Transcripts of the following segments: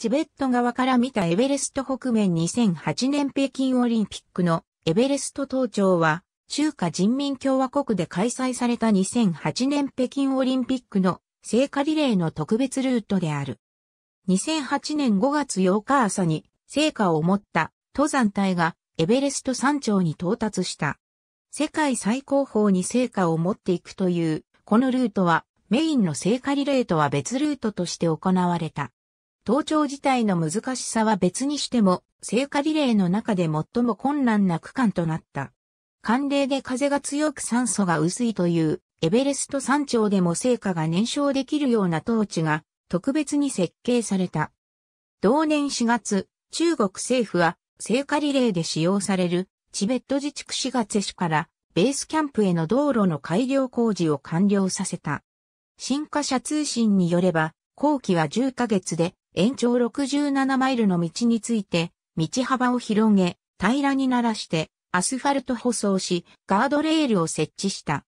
チベット側から見たエベレスト北面2008年北京オリンピックのエベレスト登頂は、中華人民共和国で開催された2008年北京オリンピックの聖火リレーの特別ルートである。2008年5月8日朝に聖火を持った登山隊がエベレスト山頂に到達した。世界最高峰に聖火を持っていくという、このルートはメインの聖火リレーとは別ルートとして行われた。登頂自体の難しさは別にしても、聖火リレーの中で最も困難な区間となった。寒冷で風が強く酸素が薄いという、エベレスト山頂でも聖火が燃焼できるようなトーチが特別に設計された。同年4月、中国政府は聖火リレーで使用されるチベット自治区四月市からベースキャンプへの道路の改良工事を完了させた。新華社通信によれば、後期は10ヶ月で延長67マイルの道について、道幅を広げ、平らにならして、アスファルト舗装し、ガードレールを設置した。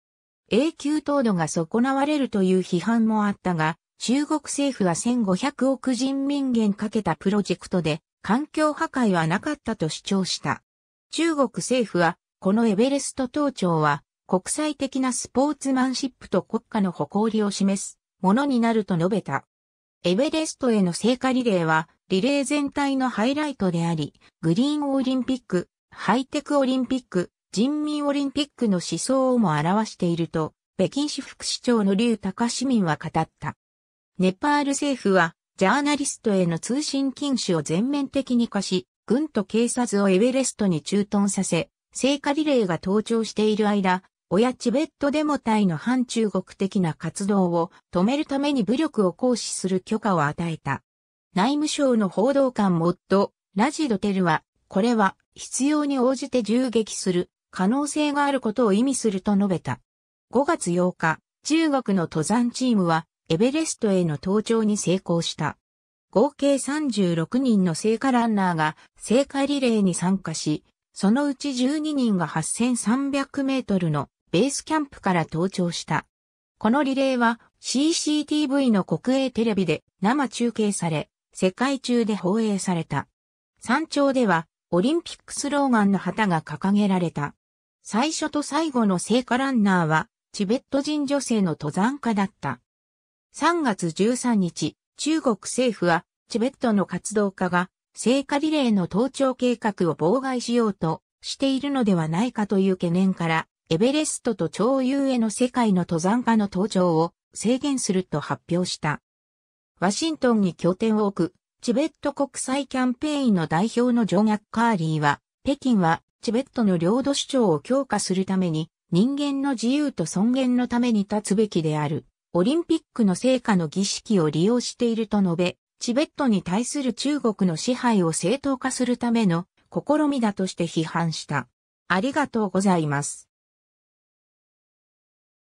永久凍土が損なわれるという批判もあったが、中国政府は1500億人民元かけたプロジェクトで、環境破壊はなかったと主張した。中国政府は、このエベレスト登頂は、国際的なスポーツマンシップと国家の誇りを示すものになると述べた。エベレストへの聖火リレーは、リレー全体のハイライトであり、グリーンオリンピック、ハイテクオリンピック、人民オリンピックの思想をも表していると、北京市副市長の劉隆市民は語った。ネパール政府は、ジャーナリストへの通信禁止を全面的に課し、軍と警察をエベレストに駐屯させ、聖火リレーが登場している間、親チベットデモ隊の反中国的な活動を止めるために武力を行使する許可を与えた。内務省の報道官モッド、ラジドテルは、これは必要に応じて銃撃する可能性があることを意味すると述べた。5月8日、中国の登山チームはエベレストへの登頂に成功した。合計36人の聖火ランナーが聖火リレーに参加し、そのうち12人が8300メートルのベースキャンプから登頂した。このリレーは CCTV の国営テレビで生中継され、世界中で放映された。山頂ではオリンピックスローガンの旗が掲げられた。最初と最後の聖火ランナーはチベット人女性の登山家だった。3月13日、中国政府はチベットの活動家が聖火リレーの登頂計画を妨害しようとしているのではないかという懸念からエベレストと超遊への世界の登山家の登場を制限すると発表した。ワシントンに拠点を置く、チベット国際キャンペーンの代表のジョン・ッカーリーは、北京はチベットの領土主張を強化するために、人間の自由と尊厳のために立つべきである。オリンピックの成果の儀式を利用していると述べ、チベットに対する中国の支配を正当化するための試みだとして批判した。ありがとうございます。